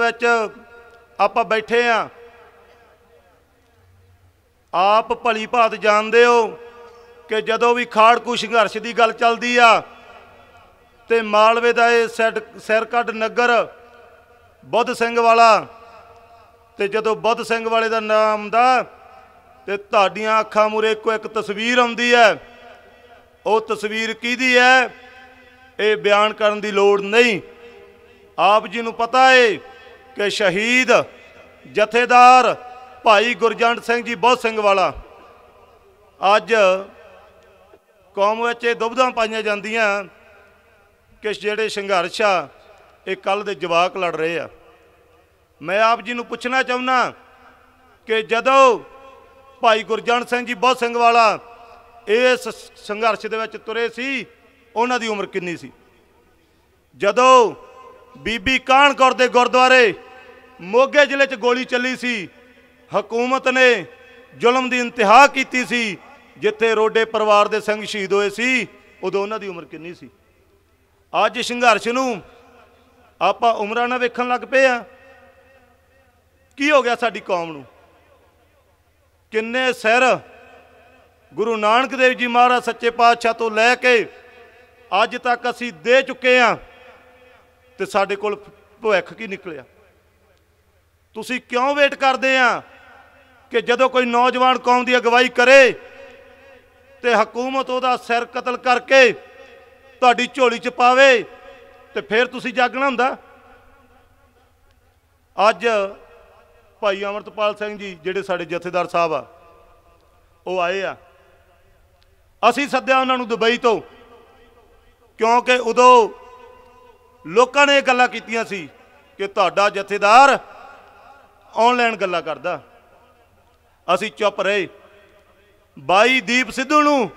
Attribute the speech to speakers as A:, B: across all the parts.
A: ਵਿੱਚ ਆਪਾਂ ਬੈਠੇ ਆ ਆਪ ਭਲੀ ਭਾਤ ਜਾਣਦੇ ਹੋ ਕਿ ਜਦੋਂ ਵੀ ਖਾੜਕੂ ਸੰਘਰਸ਼ ਦੀ ਗੱਲ ਚੱਲਦੀ ਆ ਤੇ ਮਾਲਵੇ ਦਾ ਇਹ ਸਿਰ ਕੱਢ ਨਗਰ ਬੁੱਧ ਸਿੰਘ ਵਾਲਾ ਤੇ ਜਦੋਂ ਬੁੱਧ ਸਿੰਘ ਵਾਲੇ ਦਾ ਨਾਮ ਦਾ ਤੇ ਤੁਹਾਡੀਆਂ ਅੱਖਾਂ ਮੂਰੇ ਇੱਕੋ ਇੱਕ ਤਸਵੀਰ ਆਉਂਦੀ ਹੈ ਉਹ ਤਸਵੀਰ ਕਿਹਦੀ ਹੈ ਇਹ ਬਿਆਨ ਕਰਨ ਦੀ ਲੋੜ ਨਹੀਂ ਆਪ ਜੀ ਨੂੰ ਪਤਾ ਏ ਕਿ ਸ਼ਹੀਦ ਜਥੇਦਾਰ ਭਾਈ ਗੁਰਜੰਟ ਸਿੰਘ ਜੀ ਬਹੁਤ ਸਿੰਘ ਵਾਲਾ ਅੱਜ ਕੌਮ ਵਿੱਚ ਇਹ ਦੁਬਧਾਂ ਪਾਈਆਂ ਜਾਂਦੀਆਂ ਕਿ ਜਿਹੜੇ ਸੰਘਰਸ਼ ਆ ਇਹ ਕੱਲ ਦੇ ਜਵਾਕ ਲੜ ਰਹੇ ਆ ਮੈਂ ਆਪ ਜੀ ਨੂੰ ਪੁੱਛਣਾ ਚਾਹੁੰਨਾ ਕਿ ਜਦੋਂ ਭਾਈ ਗੁਰਜੰਟ ਸਿੰਘ ਜੀ ਬਹੁਤ ਸਿੰਘ ਵਾਲਾ ਇਸ ਸੰਘਰਸ਼ ਦੇ ਵਿੱਚ ਤੁਰੇ ਸੀ ਉਹਨਾਂ ਦੀ ਉਮਰ ਕਿੰਨੀ ਸੀ ਜਦੋਂ ਬੀਬੀ ਕਾਣਕੌਰ ਦੇ ਗੁਰਦੁਆਰੇ ਮੋਗੇ ਜ਼ਿਲ੍ਹੇ 'ਚ ਗੋਲੀ ਚੱਲੀ ਸੀ ਹਕੂਮਤ ਨੇ ਜ਼ੁਲਮ ਦੀ ਇੰਤਿਹਾ ਕੀਤੀ ਸੀ ਜਿੱਥੇ ਰੋਡੇ ਪਰਿਵਾਰ ਦੇ ਸਿੰਘ ਸ਼ਹੀਦ ਹੋਏ ਸੀ ਉਦੋਂ ਉਹਨਾਂ ਦੀ ਉਮਰ ਕਿੰਨੀ ਸੀ ਅੱਜ ਸੰਘਰਸ਼ ਨੂੰ ਆਪਾਂ ਉਮਰਾਂ ਨਾਲ ਵੇਖਣ ਲੱਗ ਪਏ ਆ ਕੀ ਹੋ ਗਿਆ ਸਾਡੀ ਕੌਮ ਨੂੰ ਕਿੰਨੇ ਸਿਰ ਗੁਰੂ ਨਾਨਕ ਦੇਵ ਜੀ ਮਹਾਰਾਜ ਸੱਚੇ ਪਾਤਸ਼ਾਹ ਤੋਂ ਲੈ ਕੇ ਅੱਜ ਤੱਕ ਅਸੀਂ ਦੇ ਚੁੱਕੇ ਆ ਤੇ ਸਾਡੇ ਕੋਲ ਭਵਿੱਖ ਕੀ ਨਿਕਲਿਆ ਤੁਸੀਂ ਕਿਉਂ ਵੇਟ ਕਰਦੇ ਆ ਕਿ ਜਦੋਂ ਕੋਈ ਨੌਜਵਾਨ ਕੌਮ ਦੀ ਅਗਵਾਈ ਕਰੇ ਤੇ ਹਕੂਮਤ ਉਹਦਾ ਸਿਰ ਕਤਲ ਕਰਕੇ ਤੁਹਾਡੀ ਝੋਲੀ 'ਚ ਪਾਵੇ ਤੇ ਫਿਰ ਤੁਸੀਂ ਜਾਗਣਾ ਹੁੰਦਾ ਅੱਜ ਭਾਈ ਅਮਰਤਪਾਲ ਸਿੰਘ ਜੀ ਜਿਹੜੇ ਸਾਡੇ ਜਥੇਦਾਰ ਸਾਹਿਬ ਆ ਉਹ ਆਏ ਆ ਅਸੀਂ ਸੱਦਿਆ ਉਹਨਾਂ ਨੂੰ ਦੁਬਈ ਤੋਂ ਕਿਉਂਕਿ ਉਦੋਂ ਲੋਕਾਂ ਨੇ ਇਹ ਗੱਲਾਂ ਕੀਤੀਆਂ ਸੀ ਕਿ ਤੁਹਾਡਾ ਜਥੇਦਾਰ ਆਨਲਾਈਨ ਗੱਲਾਂ ਕਰਦਾ ਅਸੀਂ ਚੁੱਪ ਰਹੇ ਬਾਈ ਦੀਪ ਸਿੱਧੂ ਨੂੰ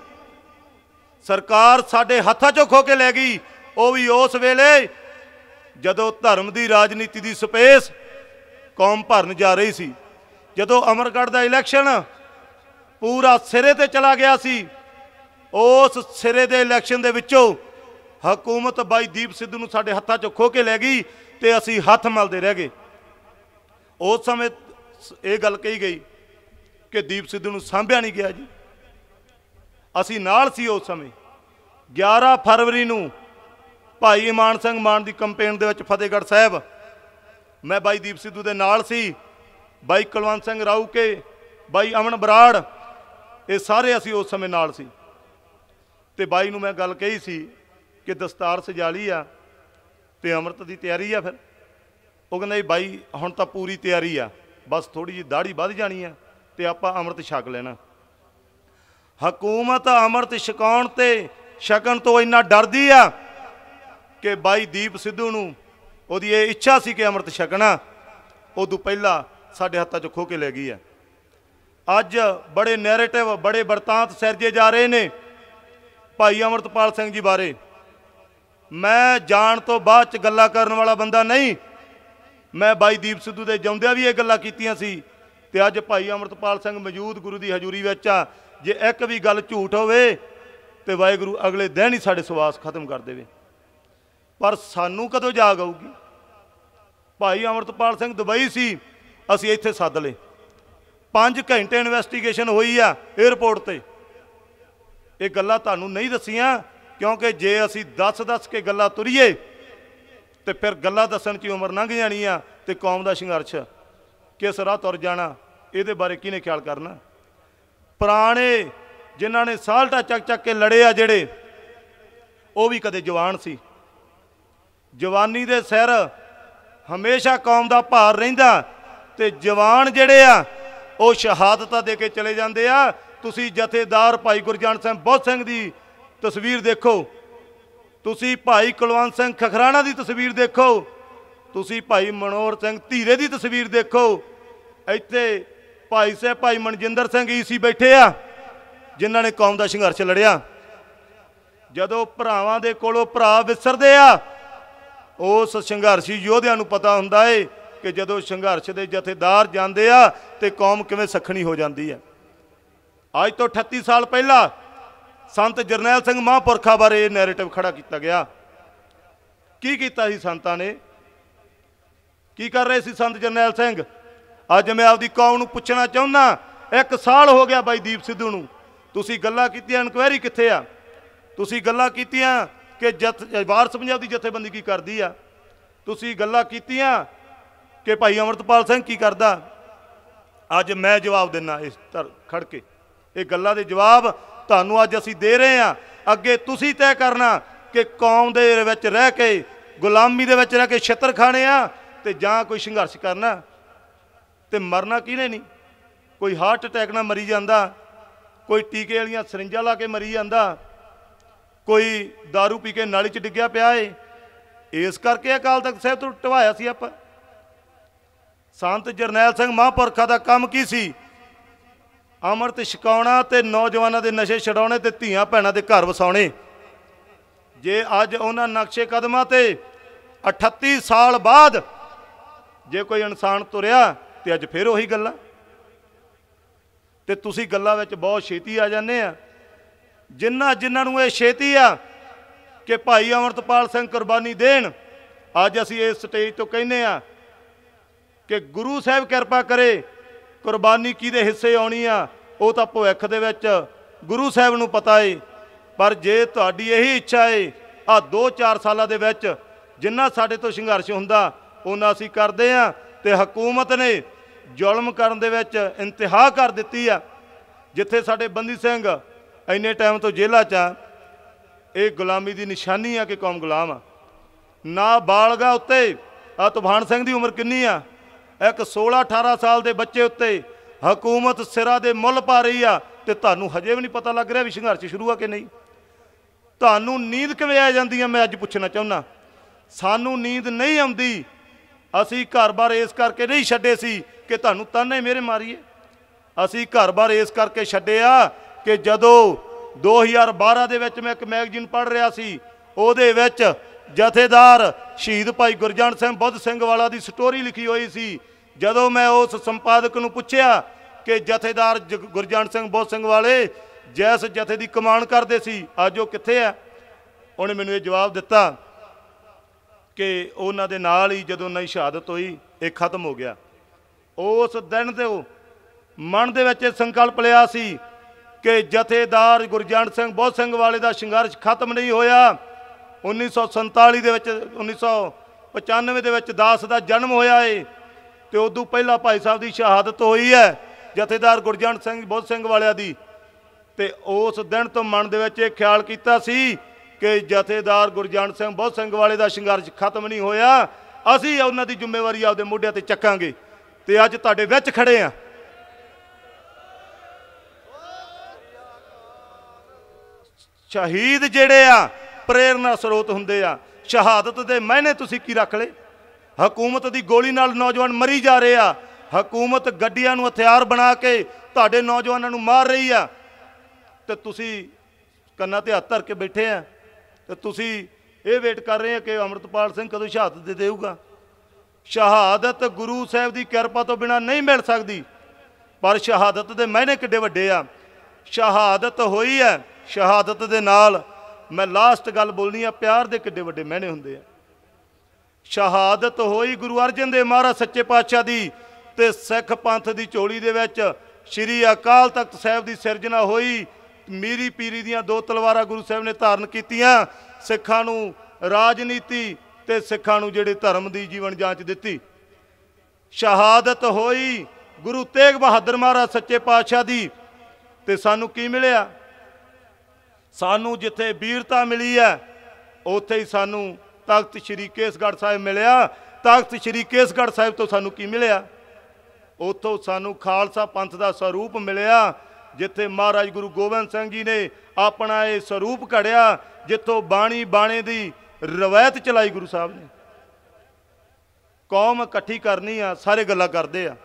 A: ਸਰਕਾਰ ਸਾਡੇ ਹੱਥਾਂ 'ਚੋਂ ਖੋ ਕੇ ਲੈ ਗਈ ਉਹ ਵੀ ਉਸ ਵੇਲੇ ਜਦੋਂ ਧਰਮ ਦੀ ਰਾਜਨੀਤੀ ਦੀ ਸਪੇਸ ਕੌਮ ਭਰਨ ਜਾ ਰਹੀ ਸੀ ਜਦੋਂ ਅਮਰਗੜ ਦਾ ਇਲੈਕਸ਼ਨ ਪੂਰਾ ਸਿਰੇ ਤੇ ਚਲਾ ਗਿਆ ਸੀ ਉਸ ਸਿਰੇ ਦੇ ਇਲੈਕਸ਼ਨ ਦੇ ਵਿੱਚੋਂ ਹਕੂਮਤ ਬਾਈ ਦੀਪ ਸਿੱਧੂ ਨੂੰ ਸਾਡੇ ਹੱਥਾਂ 'ਚੋਂ ਖੋ ਕੇ ਲੈ ਗਈ ਤੇ ਅਸੀਂ ਹੱਥ ਮਲਦੇ ਰਹਿ ਗਏ ਉਸ ਸਮੇਂ ਇਹ ਗੱਲ ਕਹੀ ਗਈ ਕਿ ਦੀਪ ਸਿੱਧੂ ਨੂੰ ਸਾਂਭਿਆ ਨਹੀਂ ਗਿਆ ਜੀ ਅਸੀਂ ਨਾਲ ਸੀ ਉਸ ਸਮੇਂ 11 ਫਰਵਰੀ ਨੂੰ ਭਾਈ ਇਮਾਨ ਸਿੰਘ ਮਾਨ ਦੀ ਕੰਪੇਨ ਦੇ ਵਿੱਚ ਫਤਿਹਗੜ੍ਹ ਸਾਹਿਬ ਮੈਂ ਬਾਈ ਦੀਪ ਸਿੱਧੂ ਦੇ ਨਾਲ ਸੀ ਬਾਈ ਕੁਲਵੰਤ ਸਿੰਘ ਰਾਉਕੇ ਬਾਈ ਅਮਨ ਬਰਾੜ ਇਹ ਸਾਰੇ ਅਸੀਂ ਉਸ ਸਮੇਂ ਨਾਲ ਸੀ ਤੇ ਬਾਈ ਨੂੰ ਮੈਂ ਗੱਲ ਕਹੀ ਸੀ ਕਿ ਦਸਤਾਰ ਸਜਾ ਲਈ ਆ ਤੇ ਅੰਮ੍ਰਿਤ ਦੀ ਤਿਆਰੀ ਆ ਫਿਰ ਉਹ ਕਹਿੰਦਾ ਜੀ ਬਾਈ ਹੁਣ ਤਾਂ ਪੂਰੀ ਤਿਆਰੀ ਆ ਬਸ ਥੋੜੀ ਜੀ ਦਾੜੀ ਵੱਧ ਜਾਣੀ ਆ ਤੇ ਆਪਾਂ ਅੰਮ੍ਰਿਤ ਛਕ ਲੈਣਾ ਹਕੂਮਤ ਅੰਮ੍ਰਿਤ ਛਕਾਉਣ ਤੇ ਛਕਣ ਤੋਂ ਇੰਨਾ ਡਰਦੀ ਆ ਕਿ ਬਾਈ ਦੀਪ ਸਿੱਧੂ ਨੂੰ ਉਹਦੀ ਇਹ ਇੱਛਾ ਸੀ ਕਿ ਅੰਮ੍ਰਿਤ ਛਕਣਾ ਉਦੋਂ ਪਹਿਲਾਂ ਸਾਡੇ ਹੱਥਾਂ 'ਚ ਖੋ ਕੇ ਲੈ ਗਈ ਆ ਅੱਜ ਬੜੇ ਨੈਰੇਟਿਵ ਬੜੇ ਵਰਤਾਂਤ ਸਿਰਜੇ ਜਾ ਰਹੇ ਨੇ ਭਾਈ ਅਮਰਤਪਾਲ ਸਿੰਘ ਜੀ ਬਾਰੇ ਮੈਂ ਜਾਣ ਤੋਂ ਬਾਅਦ ਚ ਗੱਲਾਂ ਕਰਨ ਵਾਲਾ ਬੰਦਾ ਨਹੀਂ ਮੈਂ ਬਾਈ ਦੀਪ ਸਿੱਧੂ ਦੇ ਜਾਂਦਿਆਂ ਵੀ ਇਹ ਗੱਲਾਂ ਕੀਤੀਆਂ ਸੀ ਤੇ ਅੱਜ ਭਾਈ ਅਮਰਤਪਾਲ ਸਿੰਘ ਮੌਜੂਦ ਗੁਰੂ ਦੀ ਹਜ਼ੂਰੀ ਵਿੱਚ ਆ ਜੇ ਇੱਕ ਵੀ ਗੱਲ ਝੂਠ ਹੋਵੇ ਤੇ ਵਾਹਿਗੁਰੂ ਅਗਲੇ ਦਿਨ ਹੀ ਸਾਡੇ ਸਵਾਸ ਖਤਮ ਕਰ ਦੇਵੇ ਪਰ ਸਾਨੂੰ ਕਦੋਂ ਜਾਗ ਆਊਗੀ ਭਾਈ ਅਮਰਤਪਾਲ ਸਿੰਘ ਦੁਬਈ ਸੀ ਅਸੀਂ ਇੱਥੇ ਸੱਦ ਲਏ 5 ਘੰਟੇ ਇਨਵੈਸਟੀਗੇਸ਼ਨ ਹੋਈ ਆ 에어ਪੋਰਟ ਤੇ ਇਹ ਗੱਲਾਂ ਤੁਹਾਨੂੰ ਨਹੀਂ ਦੱਸੀਆਂ ਕਿਉਂਕਿ ਜੇ ਅਸੀਂ 10-10 ਕੇ ਗੱਲਾਂ ਤੁਰੀਏ ਤੇ ਫਿਰ ਗੱਲਾਂ ਦੱਸਣ 'ਚ ਉਮਰ ਲੰਘ ਜਾਣੀ ਆ ਤੇ ਕੌਮ ਦਾ ਸੰਘਰਸ਼ ਕਿਸ ਰਾਹ ਤੁਰ ਜਾਣਾ ਇਹਦੇ ਬਾਰੇ ਕਿਹਨੇ ਖਿਆਲ ਕਰਨਾ ਪੁਰਾਣੇ ਜਿਨ੍ਹਾਂ ਨੇ ਸਾਲਟਾ ਚੱਕ ਚੱਕ ਕੇ ਲੜੇ ਆ ਜਿਹੜੇ ਉਹ ਵੀ ਕਦੇ ਜਵਾਨ ਸੀ ਜਵਾਨੀ ਦੇ ਸਿਰ ਹਮੇਸ਼ਾ ਕੌਮ ਦਾ ਭਾਰ ਰਹਿੰਦਾ ਤੇ ਜਵਾਨ ਜਿਹੜੇ ਆ ਉਹ ਸ਼ਹਾਦਤਾਂ ਦੇ ਕੇ ਚਲੇ ਜਾਂਦੇ ਆ ਤੁਸੀਂ ਜਥੇਦਾਰ ਭਾਈ ਗੁਰਜਨ ਸਿੰਘ ਬੋਧ ਸਿੰਘ ਦੀ ਤਸਵੀਰ ਦੇਖੋ ਤੁਸੀਂ ਭਾਈ ਕੁਲਵੰਤ ਸਿੰਘ ਖਖਰਾਣਾ ਦੀ ਤਸਵੀਰ ਦੇਖੋ ਤੁਸੀਂ ਭਾਈ ਮਨੋਰ ਸਿੰਘ ਧੀਰੇ ਦੀ ਤਸਵੀਰ ਦੇਖੋ ਇੱਥੇ ਭਾਈ ਸਾਹਿਬ ਭਾਈ ਮਨਜਿੰਦਰ ਸਿੰਘ ਈਸੀ ਬੈਠੇ ਆ ਜਿਨ੍ਹਾਂ ਨੇ ਕੌਮ ਦਾ ਸੰਘਰਸ਼ ਲੜਿਆ ਜਦੋਂ ਭਰਾਵਾਂ ਦੇ ਕੋਲੋਂ ਭਰਾ ਵਿਸਰਦੇ ਆ ਉਸ ਸੰਘਰਸ਼ੀ ਯੋਧਿਆਂ ਨੂੰ ਪਤਾ ਹੁੰਦਾ ਏ ਕਿ ਜਦੋਂ ਸੰਘਰਸ਼ ਦੇ ਜਥੇਦਾਰ ਜਾਂਦੇ ਆ ਤੇ ਕੌਮ ਕਿਵੇਂ ਸਖਣੀ ਹੋ ਜਾਂਦੀ ਹੈ ਅੱਜ ਤੋਂ 38 ਸਾਲ ਪਹਿਲਾਂ ਸੰਤ ਜਰਨੈਲ ਸਿੰਘ ਮਹਾਂਪੁਰਖਾ ਬਾਰੇ ਇਹ ਨੈਰੇਟਿਵ ਖੜਾ ਕੀਤਾ ਗਿਆ ਕੀ ਕੀਤਾ ਸੀ ਸੰਤਾਂ ਨੇ ਕੀ ਕਰ ਰਹੇ ਸੀ ਸੰਤ ਜਰਨੈਲ ਸਿੰਘ ਅੱਜ ਮੈਂ ਆਪਦੀ ਕੌਮ ਨੂੰ ਪੁੱਛਣਾ ਚਾਹੁੰਦਾ ਇੱਕ ਸਾਲ ਹੋ ਗਿਆ ਬਾਈ ਦੀਪ ਸਿੱਧੂ ਨੂੰ ਤੁਸੀਂ ਗੱਲਾਂ ਕੀਤੀਆਂ ਇਨਕੁਆਇਰੀ ਕਿੱਥੇ ਆ ਤੁਸੀਂ ਗੱਲਾਂ ਕੀਤੀਆਂ ਕਿ ਜਥ ਵਾਰਸ ਪੰਜਾਬ ਦੀ ਜਥੇਬੰਦੀ ਕੀ ਕਰਦੀ ਆ ਤੁਸੀਂ ਗੱਲਾਂ ਕੀਤੀਆਂ ਕਿ ਭਾਈ ਅਮਰਤਪਾਲ ਸਿੰਘ ਕੀ ਕਰਦਾ ਅੱਜ ਮੈਂ ਜਵਾਬ ਦਿੰਨਾ ਇਸ ਖੜ ਕੇ ਇਹ ਗੱਲਾਂ ਦੇ ਜਵਾਬ ਤੁਹਾਨੂੰ ਅੱਜ ਅਸੀਂ ਦੇ ਰਹੇ ਹਾਂ ਅੱਗੇ ਤੁਸੀਂ ਤੈਅ ਕਰਨਾ ਕਿ ਕੌਮ ਦੇ ਵਿੱਚ ਰਹਿ ਕੇ ਗੁਲਾਮੀ ਦੇ ਵਿੱਚ ਰਹਿ ਕੇ ਛਿੱਤਰ ਖਾਣੇ ਆ ਤੇ ਜਾਂ ਕੋਈ ਸੰਘਰਸ਼ ਕਰਨਾ ਤੇ ਮਰਨਾ ਕਿਹਨੇ ਨਹੀਂ ਕੋਈ ਹਾਰਟ ਅਟੈਕ ਨਾਲ ਮਰੀ ਜਾਂਦਾ ਕੋਈ ਟੀਕੇ ਵਾਲੀਆਂ ਸਰਿੰਜਾਂ ਲਾ ਕੇ ਮਰੀ ਜਾਂਦਾ ਕੋਈ दारू ਪੀ ਕੇ ਨਾਲੀ 'ਚ ਡਿੱਗਿਆ ਪਿਆ ਏ ਇਸ ਕਰਕੇ ਅਕਾਲ ਤਖਤ ਸਾਹਿਬ ਤੋਂ ਟਵਾਇਆ ਸੀ ਆਪਾਂ ਸੰਤ ਜਰਨੈਲ ਸਿੰਘ ਮਹਾਂਪੁਰਖਾ ਦਾ ਕੰਮ ਕੀ ਸੀ ਅੰਮ੍ਰਿਤ ਛਕਾਉਣਾ ਤੇ ਨੌਜਵਾਨਾਂ ਦੇ ਨਸ਼ੇ ਛਡਾਉਣੇ ਤੇ ਧੀਆਂ ਭੈਣਾਂ ਦੇ ਘਰ ਵਸਾਉਣੇ ਜੇ ਅੱਜ ਉਹਨਾਂ ਨਕਸ਼ੇ ਕਦਮਾਂ ਤੇ 38 ਸਾਲ ਬਾਅਦ ਜੇ ਕੋਈ ਇਨਸਾਨ ਤੁਰਿਆ ਤੇ ਅੱਜ ਫੇਰ ਉਹੀ ਗੱਲਾਂ ਤੇ ਤੁਸੀਂ ਗੱਲਾਂ ਵਿੱਚ ਬਹੁਤ ਛੇਤੀ ਆ ਜਾਂਦੇ ਆ ਜਿਨ੍ਹਾਂ ਜਿਨ੍ਹਾਂ ਨੂੰ ਇਹ ਛੇਤੀ ਆ ਕਿ ਭਾਈ ਅਮਰਤਪਾਲ ਸਿੰਘ ਕੁਰਬਾਨੀ ਦੇਣ ਅੱਜ ਅਸੀਂ ਇਸ ਸਟੇਜ ਤੋਂ ਕਹਿੰਦੇ ਆ ਕਿ ਗੁਰੂ ਸਾਹਿਬ ਕਿਰਪਾ ਕਰੇ ਕੁਰਬਾਨੀ ਕਿਹਦੇ ਹਿੱਸੇ ਆਉਣੀ ਆ ਉਹ ਤਾਂ ਭਵਿੱਖ ਦੇ ਵਿੱਚ ਗੁਰੂ ਸਾਹਿਬ ਨੂੰ ਪਤਾ ਏ ਪਰ ਜੇ ਤੁਹਾਡੀ ਇਹੀ ਇੱਛਾ ਏ ਆ 2-4 ਸਾਲਾਂ ਦੇ ਵਿੱਚ ਜਿੰਨਾ ਸਾਡੇ ਤੋਂ ਸੰਘਰਸ਼ ਹੁੰਦਾ ਉਹਨਾਂ ਅਸੀਂ ਕਰਦੇ ਆ ਤੇ ਹਕੂਮਤ ਨੇ ਜ਼ੁਲਮ ਕਰਨ ਦੇ ਵਿੱਚ ਇੰਤਹਾ ਕਰ ਦਿੱਤੀ ਆ ਜਿੱਥੇ ਸਾਡੇ ਬੰਦੀ ਸਿੰਘ ਇੰਨੇ ਟਾਈਮ ਤੋਂ ਜੇਲ੍ਹਾਂ 'ਚ ਆ ਇਹ ਗੁਲਾਮੀ ਦੀ ਨਿਸ਼ਾਨੀ ਆ ਕਿ ਕੌਮ ਗੁਲਾਮ ਆ ਨਾ ਬਾਲਗਾ ਉੱਤੇ ਆ ਤੂਫਾਨ ਸਿੰਘ ਦੀ ਉਮਰ ਕਿੰਨੀ ਆ ਇੱਕ 16 18 ਸਾਲ ਦੇ ਬੱਚੇ ਉੱਤੇ ਹਕੂਮਤ ਸਿਰਾ ਦੇ ਮੁੱਲ ਪਾ ਰਹੀ ਆ ਤੇ ਤੁਹਾਨੂੰ ਹਜੇ ਵੀ ਨਹੀਂ ਪਤਾ ਲੱਗ ਰਿਹਾ ਵੀ ਸੰਘਰਸ਼ ਸ਼ੁਰੂ ਆ ਕਿ ਨਹੀਂ ਤੁਹਾਨੂੰ ਨੀਂਦ ਕਿਵੇਂ ਆ ਜਾਂਦੀ ਆ ਮੈਂ ਅੱਜ ਪੁੱਛਣਾ ਚਾਹੁੰਦਾ ਸਾਨੂੰ ਨੀਂਦ ਨਹੀਂ ਆਉਂਦੀ ਅਸੀਂ ਘਰ-ਬਾਰ ਇਸ ਕਰਕੇ ਨਹੀਂ ਛੱਡੇ ਸੀ ਕਿ ਤੁਹਾਨੂੰ ਤਾਨੇ ਮੇਰੇ ਮਾਰੀਏ ਅਸੀਂ ਘਰ-ਬਾਰ ਇਸ ਕਰਕੇ ਛੱਡਿਆ ਕਿ ਜਦੋਂ 2012 ਦੇ ਵਿੱਚ ਮੈਂ ਇੱਕ ਮੈਗਜ਼ੀਨ ਪੜ੍ਹ ਰਿਹਾ ਸੀ ਉਹਦੇ ਵਿੱਚ ਜਥੇਦਾਰ ਸ਼ਹੀਦ ਭਾਈ ਗੁਰਜਨ ਸਿੰਘ ਬੁੱਧ ਸਿੰਘ ਵਾਲਾ ਦੀ ਸਟੋਰੀ ਲਿਖੀ ਹੋਈ ਸੀ ਜਦੋਂ ਮੈਂ ਉਸ ਸੰਪਾਦਕ ਨੂੰ ਪੁੱਛਿਆ ਕਿ ਜਥੇਦਾਰ ਗੁਰਜਨ ਸਿੰਘ ਬੋਧ ਸਿੰਘ ਵਾਲੇ ਜੈਸ ਜਥੇ ਦੀ ਕਮਾਨ ਕਰਦੇ ਸੀ ਅੱਜ ਉਹ ਕਿੱਥੇ ਆ ਉਹਨੇ ਮੈਨੂੰ ਇਹ ਜਵਾਬ ਦਿੱਤਾ ਕਿ ਉਹਨਾਂ ਦੇ ਨਾਲ ਹੀ ਜਦੋਂ ਨਹੀਂ ਸ਼ਹਾਦਤ ਹੋਈ ਇਹ ਖਤਮ ਹੋ ਗਿਆ ਉਸ ਦਿਨ ਤੇ ਉਹ ਮਨ ਦੇ ਵਿੱਚ ਇਹ ਸੰਕਲਪ ਲਿਆ ਸੀ ਕਿ ਜਥੇਦਾਰ ਗੁਰਜਨ ਸਿੰਘ ਬੋਧ ਸਿੰਘ ਵਾਲੇ ਦਾ ਸੰਘਰਸ਼ ਖਤਮ ਨਹੀਂ ਹੋਇਆ 1947 ਦੇ ਵਿੱਚ 1995 ਦੇ ਵਿੱਚ ਦਾਸ ਦਾ ਜਨਮ ਹੋਇਆ ਏ ਤੇ ਉਦੋਂ ਪਹਿਲਾਂ ਭਾਈ ਸਾਹਿਬ ਦੀ ਸ਼ਹਾਦਤ ਹੋਈ ਹੈ ਜਥੇਦਾਰ ਗੁਰਜਨ ਸਿੰਘ ਬੋਧ ਸਿੰਘ ਵਾਲਿਆਂ ਦੀ ਤੇ ਉਸ ਦਿਨ ਤੋਂ ਮਨ ਦੇ ਵਿੱਚ ਇਹ ਖਿਆਲ ਕੀਤਾ ਸੀ ਕਿ ਜਥੇਦਾਰ ਗੁਰਜਨ ਸਿੰਘ ਬੋਧ ਸਿੰਘ ਵਾਲੇ ਦਾ ਸੰਘਰਸ਼ ਖਤਮ ਨਹੀਂ ਹੋਇਆ ਅਸੀਂ ਉਹਨਾਂ ਦੀ ਜ਼ਿੰਮੇਵਾਰੀ ਆਪਦੇ ਮੋਢਿਆਂ ਤੇ ਚੱਕਾਂਗੇ ਤੇ ਅੱਜ ਤੁਹਾਡੇ ਵਿੱਚ ਖੜੇ ਆ ਸ਼ਹੀਦ ਜਿਹੜੇ ਆ ਪ੍ਰੇਰਣਾ ਸਰੋਤ ਹੁੰਦੇ ਆ ਸ਼ਹਾਦਤ ਦੇ ਮਹਿਨੇ ਤੁਸੀਂ ਕੀ ਰੱਖ ਲਏ ਹਕੂਮਤ ਦੀ ਗੋਲੀ ਨਾਲ ਨੌਜਵਾਨ ਮਰੀ ਜਾ ਰਹੇ ਆ ਹਕੂਮਤ ਗੱਡੀਆਂ ਨੂੰ ਹਥਿਆਰ ਬਣਾ ਕੇ ਤੁਹਾਡੇ ਨੌਜਵਾਨਾਂ ਨੂੰ ਮਾਰ ਰਹੀ ਆ ਤੇ ਤੁਸੀਂ ਕੰਨਾਂ ਤੇ ਹੱਥ ਧਰ ਕੇ ਬੈਠੇ ਆ ਤੇ ਤੁਸੀਂ ਇਹ ਵੇਟ ਕਰ ਰਹੇ ਆ ਕਿ ਅਮਰਤਪਾਲ ਸਿੰਘ ਕਦੋਂ ਸ਼ਹਾਦਤ ਦੇ ਦੇਊਗਾ ਸ਼ਹਾਦਤ ਗੁਰੂ ਸਾਹਿਬ ਦੀ ਕਿਰਪਾ ਤੋਂ ਬਿਨਾ ਨਹੀਂ ਮਿਲ ਸਕਦੀ ਪਰ ਸ਼ਹਾਦਤ ਦੇ ਮਹਿਨੇ ਕਿੱਡੇ ਵੱਡੇ ਆ ਸ਼ਹਾਦਤ ਹੋਈ ਹੈ ਸ਼ਹਾਦਤ ਦੇ ਨਾਲ ਮੈਂ ਲਾਸਟ ਗੱਲ ਬੋਲਣੀ ਆ ਪਿਆਰ ਦੇ ਕਿੱਡੇ ਵੱਡੇ ਮਹਿਨੇ ਹੁੰਦੇ ਆ ਸ਼ਹਾਦਤ ਹੋਈ ਗੁਰੂ ਅਰਜਨ ਦੇਵ ਮਹਾਰਾ ਸੱਚੇ ਪਾਤਸ਼ਾਹ ਦੀ ਤੇ ਸਿੱਖ ਪੰਥ ਦੀ ਝੋਲੀ ਦੇ ਵਿੱਚ ਸ਼੍ਰੀ ਅਕਾਲ ਤਖਤ ਸਾਹਿਬ ਦੀ ਸਿਰਜਣਾ ਹੋਈ ਮੀਰੀ ਪੀਰੀ ਦੀਆਂ ਦੋ ਤਲਵਾਰਾਂ ਗੁਰੂ ਸਾਹਿਬ ਨੇ ਧਾਰਨ ਕੀਤੀਆਂ ਸਿੱਖਾਂ ਨੂੰ ਰਾਜਨੀਤੀ ਤੇ ਸਿੱਖਾਂ ਨੂੰ ਜਿਹੜੇ ਧਰਮ ਦੀ ਜੀਵਨ ਜਾਂਚ ਦਿੱਤੀ ਸ਼ਹਾਦਤ ਹੋਈ ਗੁਰੂ ਤੇਗ ਬਹਾਦਰ ਮਹਾਰਾ ਸੱਚੇ ਪਾਤਸ਼ਾਹ ਦੀ ਤੇ ਸਾਨੂੰ ਕੀ ਮਿਲਿਆ ਸਾਨੂੰ ਜਿੱਥੇ ਵੀਰਤਾ ਮਿਲੀ ਹੈ ਉੱਥੇ ਹੀ ਸਾਨੂੰ ਤਖਤ ਸ਼੍ਰੀ ਕੇਸਗੜ੍ਹ ਸਾਹਿਬ ਮਿਲਿਆ ਤਖਤ ਸ਼੍ਰੀ ਕੇਸਗੜ੍ਹ ਸਾਹਿਬ ਤੋਂ ਸਾਨੂੰ ਕੀ ਮਿਲਿਆ ਉੱਥੋਂ ਸਾਨੂੰ ਖਾਲਸਾ ਪੰਥ ਦਾ ਸਰੂਪ ਮਿਲਿਆ ਜਿੱਥੇ ਮਹਾਰਾਜ ਗੁਰੂ ਗੋਬਿੰਦ ਸਿੰਘ ਜੀ ਨੇ ਆਪਣਾ ਇਹ ਸਰੂਪ ਘੜਿਆ ਜਿੱਥੋਂ ਬਾਣੀ ਬਾਣੇ ਦੀ ਰਵਾਇਤ ਚਲਾਈ ਗੁਰੂ ਸਾਹਿਬ ਨੇ ਕੌਮ ਇਕੱਠੀ ਕਰਨੀ ਆ ਸਾਰੇ ਗੱਲਾਂ ਕਰਦੇ ਆ